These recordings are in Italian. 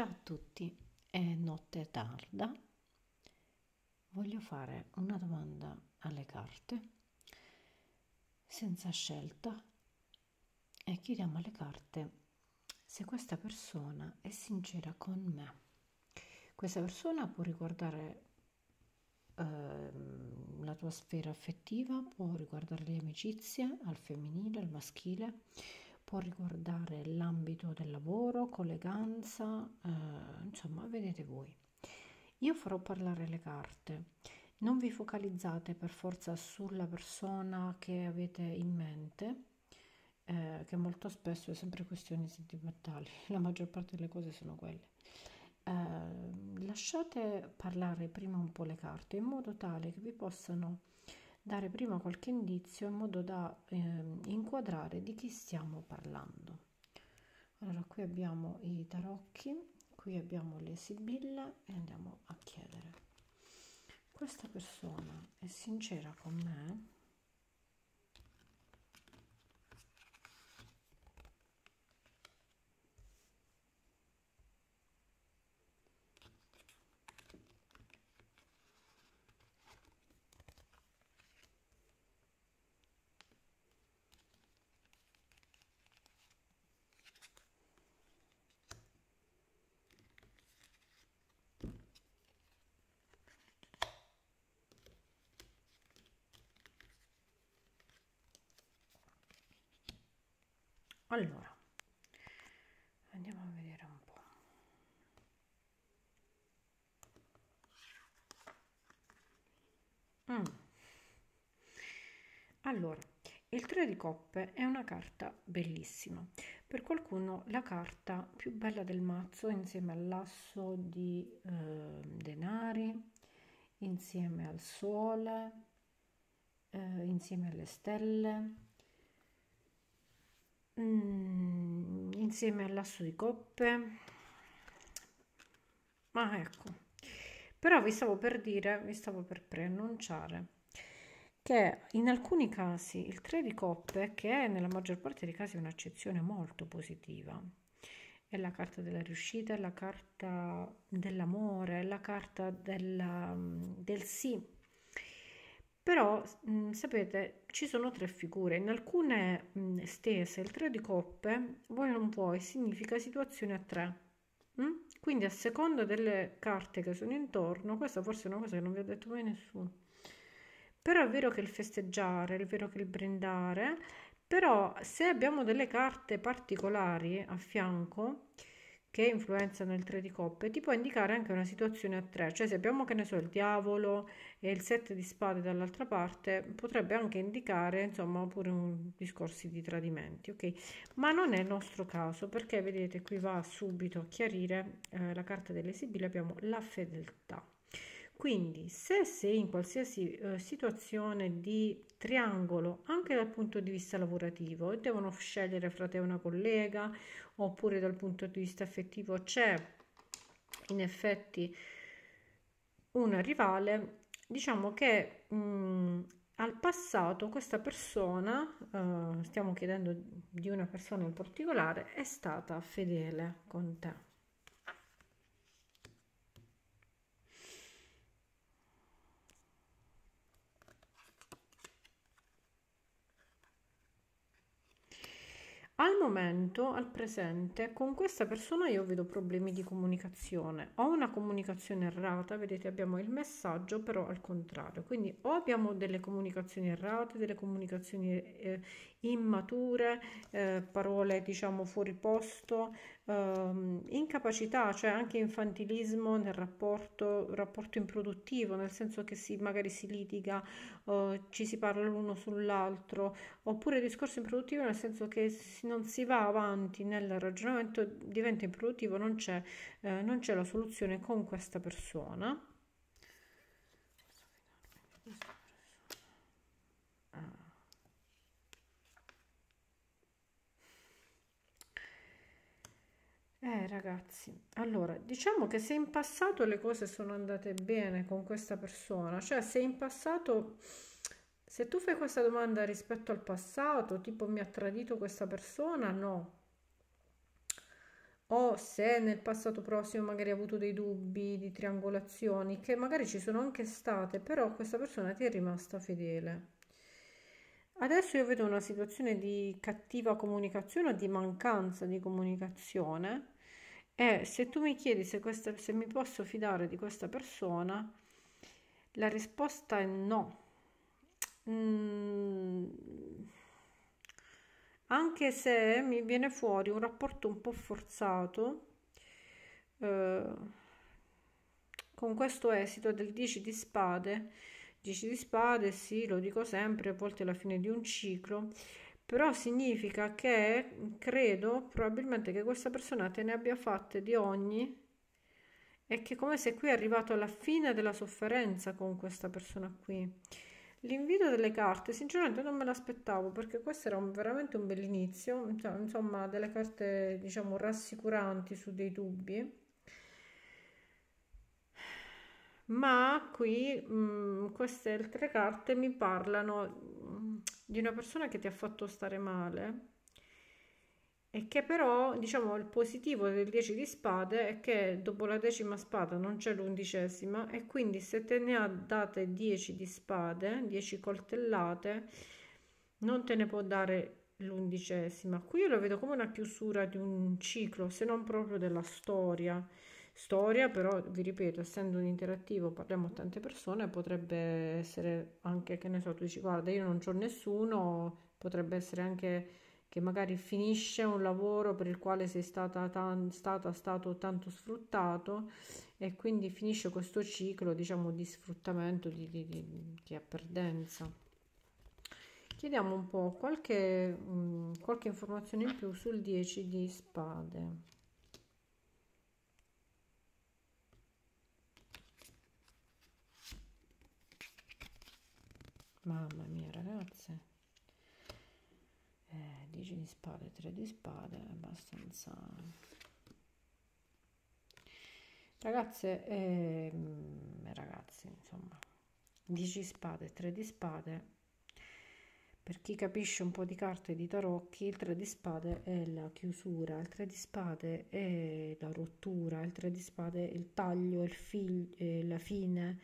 Ciao a tutti, è notte tarda. Voglio fare una domanda alle carte, senza scelta, e chiediamo alle carte se questa persona è sincera con me. Questa persona può riguardare eh, la tua sfera affettiva, può riguardare le amicizie, al femminile, al maschile può riguardare l'ambito del lavoro, colleganza, eh, insomma, vedete voi. Io farò parlare le carte. Non vi focalizzate per forza sulla persona che avete in mente, eh, che molto spesso è sempre questione sentimentale, la maggior parte delle cose sono quelle. Eh, lasciate parlare prima un po' le carte in modo tale che vi possano dare prima qualche indizio in modo da eh, inquadrare di chi stiamo parlando. Allora qui abbiamo i tarocchi, qui abbiamo le sibille e andiamo a chiedere. Questa persona è sincera con me? allora andiamo a vedere un po' mm. allora il 3 di coppe è una carta bellissima per qualcuno la carta più bella del mazzo insieme all'asso di eh, denari insieme al sole eh, insieme alle stelle mm, insieme all'asso di coppe ma ecco però vi stavo per dire vi stavo per preannunciare che in alcuni casi il 3 di coppe che è nella maggior parte dei casi un'accezione molto positiva è la carta della riuscita, è la carta dell'amore, è la carta della, mm, del sì però mh, mm, sapete ci sono tre figure in alcune mh, mm, stese il tre di coppe vuoi non vuoi significa situazione a tre mm? quindi a seconda delle carte che sono intorno questa forse è una cosa che non vi ha detto mai nessuno però è vero che il festeggiare è vero che il brindare però se abbiamo delle carte particolari a fianco che influenzano il 3 di coppe, ti può indicare anche una situazione a 3, cioè se abbiamo che ne so il diavolo e il 7 di spade dall'altra parte, potrebbe anche indicare insomma pure un, discorsi di tradimenti, ok? Ma non è il nostro caso perché vedete qui va subito a chiarire eh, la carta delle sibille, abbiamo la fedeltà. Quindi se sei in qualsiasi eh, situazione di triangolo, anche dal punto di vista lavorativo, e devono scegliere fra te una collega, oppure dal punto di vista affettivo c'è in effetti una rivale, diciamo che mh, mm, al passato questa persona, eh, stiamo chiedendo di una persona in particolare, è stata fedele con te. Al momento, al presente, con questa persona io vedo problemi di comunicazione. Ho una comunicazione errata, vedete abbiamo il messaggio però al contrario. Quindi o abbiamo delle comunicazioni errate, delle comunicazioni eh, immature, eh, parole diciamo fuori posto, ehm, incapacità, cioè anche infantilismo nel rapporto, rapporto improduttivo, nel senso che si, magari si litiga, eh, ci si parla l'uno sull'altro, oppure discorso improduttivo nel senso che non si va avanti nel ragionamento, diventa improduttivo, non c'è, eh, non c'è la soluzione con questa persona. ragazzi, allora diciamo che se in passato le cose sono andate bene con questa persona, cioè se in passato, se tu fai questa domanda rispetto al passato, tipo mi ha tradito questa persona, no. O se nel passato prossimo magari hai avuto dei dubbi di triangolazioni, che magari ci sono anche state, però questa persona ti è rimasta fedele. Adesso io vedo una situazione di cattiva comunicazione o di mancanza di comunicazione e se tu mi chiedi se, questa, se mi posso fidare di questa persona, la risposta è no. Mm, anche se mi viene fuori un rapporto un po' forzato, eh, con questo esito del 10 di spade, 10 di spade, sì, lo dico sempre, a volte è la fine di un ciclo, però significa che credo probabilmente che questa persona te ne abbia fatte di ogni e che come se qui è arrivato alla fine della sofferenza con questa persona qui. L'invito delle carte, sinceramente non me l'aspettavo perché questo era un, veramente un bell'inizio, insomma delle carte diciamo rassicuranti su dei dubbi. Ma qui mh, mm, queste altre carte mi parlano di una persona che ti ha fatto stare male e che però, diciamo, il positivo del 10 di spade è che dopo la decima spada non c'è l'undicesima e quindi se te ne ha date 10 di spade, 10 coltellate, non te ne può dare l'undicesima. Qui io lo vedo come una chiusura di un ciclo, se non proprio della storia storia, però vi ripeto, essendo un interattivo parliamo a tante persone, potrebbe essere anche che ne so, tu dici guarda io non ho nessuno, potrebbe essere anche che magari finisce un lavoro per il quale sei stata, tan- stata stato tanto sfruttato e quindi finisce questo ciclo diciamo di sfruttamento, di, di, di, di apperdenza. Chiediamo un po' qualche, mh, mhmm, qualche informazione in più sul 10 di spade. mamma mia ragazze eh, 10 di spade 3 di spade è abbastanza ragazze eh, ragazzi insomma 10 spade 3 di spade per chi capisce un po' di carte di tarocchi, il 3 di spade è la chiusura, il 3 di spade è la rottura, il 3 di spade è il taglio, il fi- eh, la fine,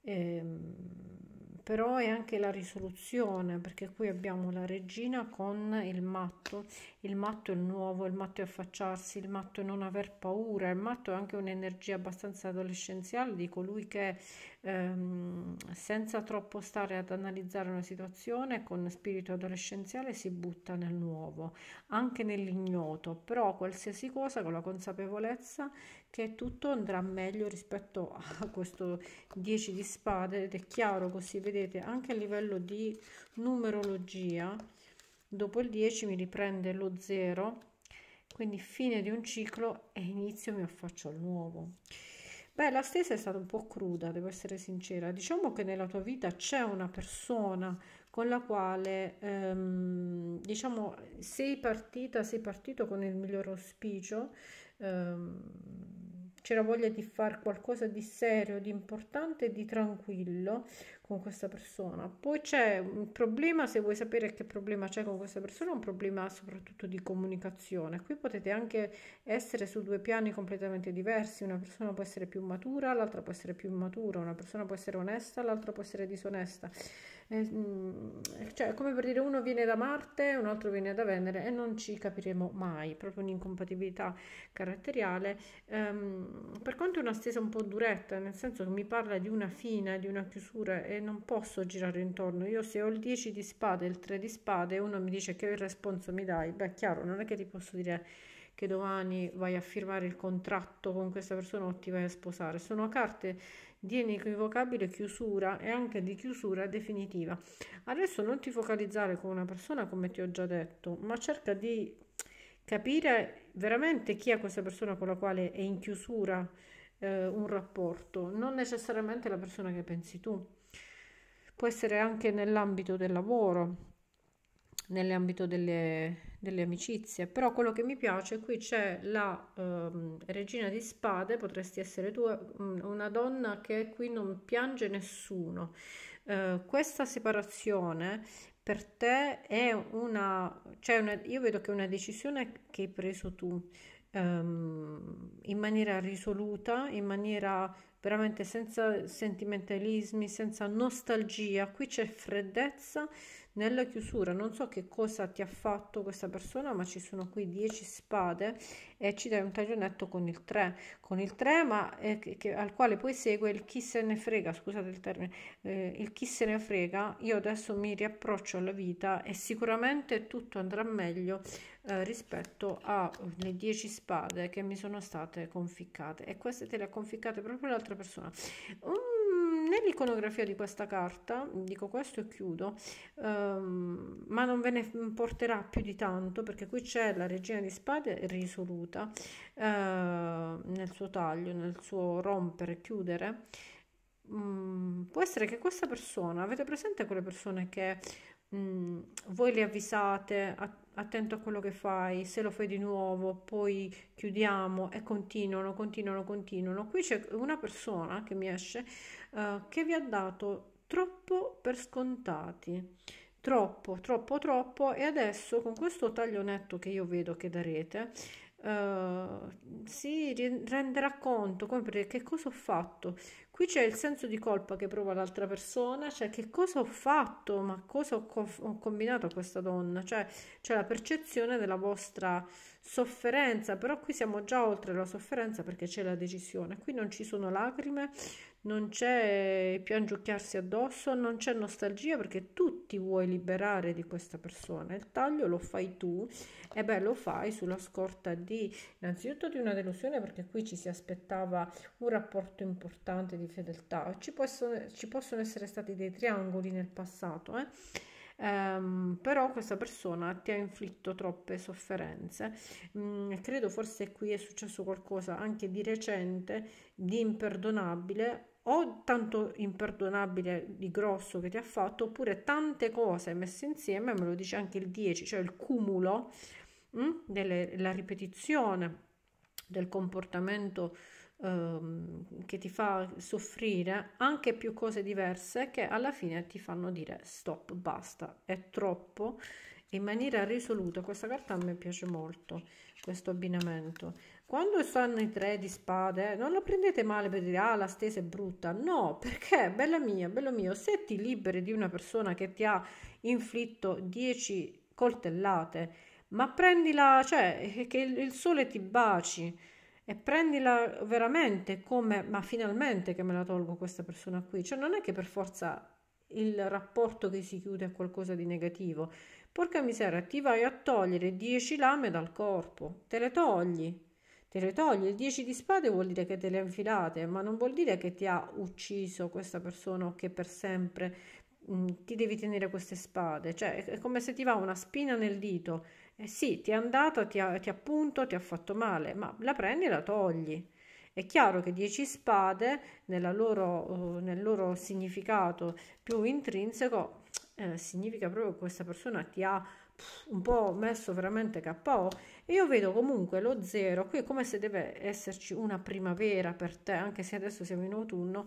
è, ehm, però è anche la risoluzione perché qui abbiamo la regina con il matto il matto è nuovo, il matto è affacciarsi il matto è non aver paura il matto è anche un'energia abbastanza adolescenziale di colui che ehm, senza troppo stare ad analizzare una situazione, con spirito adolescenziale si butta nel nuovo, anche nell'ignoto, però qualsiasi cosa con la consapevolezza che tutto andrà meglio rispetto a questo 10 di spade ed è chiaro così, vedete, anche a livello di numerologia, dopo il 10 mi riprende lo 0 quindi fine di un ciclo e inizio mi affaccio al nuovo. Beh, la stessa è stata un po' cruda, devo essere sincera. Diciamo che nella tua vita c'è una persona con la quale, ehm, diciamo, sei partita, sei partito con il miglior auspicio. Ehm, c'era voglia di fare qualcosa di serio, di importante e di tranquillo con questa persona. Poi c'è un problema, se vuoi sapere che problema c'è con questa persona, un problema soprattutto di comunicazione. Qui potete anche essere su due piani completamente diversi, una persona può essere più matura, l'altra può essere più immatura, una persona può essere onesta, l'altra può essere disonesta eh, mm, cioè come per dire uno viene da Marte, un altro viene da Venere e non ci capiremo mai, proprio un'incompatibilità caratteriale, ehm, per quanto è una stesa un po' duretta, nel senso che mi parla di una fine, di una chiusura e non posso girare intorno, io se ho il 10 di spade e il 3 di spade, uno mi dice che il responso mi dai, beh chiaro, non è che ti posso dire che domani vai a firmare il contratto con questa persona o ti vai a sposare. Sono carte di inequivocabile chiusura e anche di chiusura definitiva. Adesso non ti focalizzare con una persona come ti ho già detto, ma cerca di capire veramente chi è questa persona con la quale è in chiusura eh, un rapporto, non necessariamente la persona che pensi tu. Può essere anche nell'ambito del lavoro, nell'ambito delle, delle amicizie, però quello che mi piace qui c'è la ehm, regina di spade, potresti essere tu, mm, una donna che qui non piange nessuno. Eh, questa separazione per te è una, cioè una, io vedo che è una decisione che hai preso tu ehm, in maniera risoluta, in maniera veramente senza sentimentalismi, senza nostalgia, qui c'è freddezza nella chiusura non so che cosa ti ha fatto questa persona ma ci sono qui 10 spade e ci dai un taglionetto con il 3 con il 3 ma eh, che, al quale poi segue il chi se ne frega scusate il termine eh, il chi se ne frega io adesso mi riapproccio alla vita e sicuramente tutto andrà meglio eh, rispetto alle 10 spade che mi sono state conficcate e queste te le ha conficcate proprio l'altra persona um, nell'iconografia di questa carta, dico questo e chiudo, um, ma non ve ne porterà più di tanto perché qui c'è la regina di spade risoluta uh, nel suo taglio, nel suo rompere, chiudere. Um, può essere che questa persona, avete presente quelle persone che um, voi le avvisate, a, attento a quello che fai, se lo fai di nuovo, poi chiudiamo e continuano, continuano, continuano. Qui c'è una persona che mi esce eh, che vi ha dato troppo per scontati, troppo, troppo, troppo e adesso con questo taglionetto che io vedo che darete eh, si renderà conto come, che cosa ho fatto, Qui c'è il senso di colpa che prova l'altra persona, cioè che cosa ho fatto, ma cosa ho, co- ho combinato a questa donna, cioè c'è la percezione della vostra sofferenza, però qui siamo già oltre la sofferenza perché c'è la decisione, qui non ci sono lacrime, non c'è piangiucchiarsi addosso, non c'è nostalgia perché tu ti vuoi liberare di questa persona. Il taglio lo fai tu e beh, lo fai sulla scorta di innanzitutto di una delusione perché qui ci si aspettava un rapporto importante di fedeltà. Ci possono, ci possono essere stati dei triangoli nel passato, eh? Um, però questa persona ti ha inflitto troppe sofferenze. Mm, credo forse qui è successo qualcosa anche di recente, di imperdonabile o tanto imperdonabile di grosso che ti ha fatto, oppure tante cose messe insieme, me lo dice anche il 10, cioè il cumulo mh, mm, della ripetizione del comportamento ehm, che ti fa soffrire, anche più cose diverse che alla fine ti fanno dire stop, basta, è troppo in maniera risoluta. Questa carta a me piace molto, questo abbinamento quando stanno i tre di spade, non lo prendete male per dire ah la stesa è brutta. No, perché bella mia, bello mio, se ti liberi di una persona che ti ha inflitto dieci coltellate, ma prendila, cioè eh, che il sole ti baci e prendila veramente come ma finalmente che me la tolgo questa persona qui. Cioè non è che per forza il rapporto che si chiude a qualcosa di negativo. Porca miseria, ti vai a togliere 10 lame dal corpo, te le togli, Te le togli. Il 10 di spade vuol dire che te le ha infilate, ma non vuol dire che ti ha ucciso questa persona o che per sempre mh, mm, ti devi tenere queste spade. Cioè, è come se ti va una spina nel dito. Eh sì, ti è andata, ti ha, ti ha punto, ti ha fatto male, ma la prendi e la togli. È chiaro che 10 spade, loro, eh, nel loro significato più intrinseco, eh, significa proprio che questa persona ti ha un po' messo veramente KO io vedo comunque lo zero qui è come se deve esserci una primavera per te anche se adesso siamo in autunno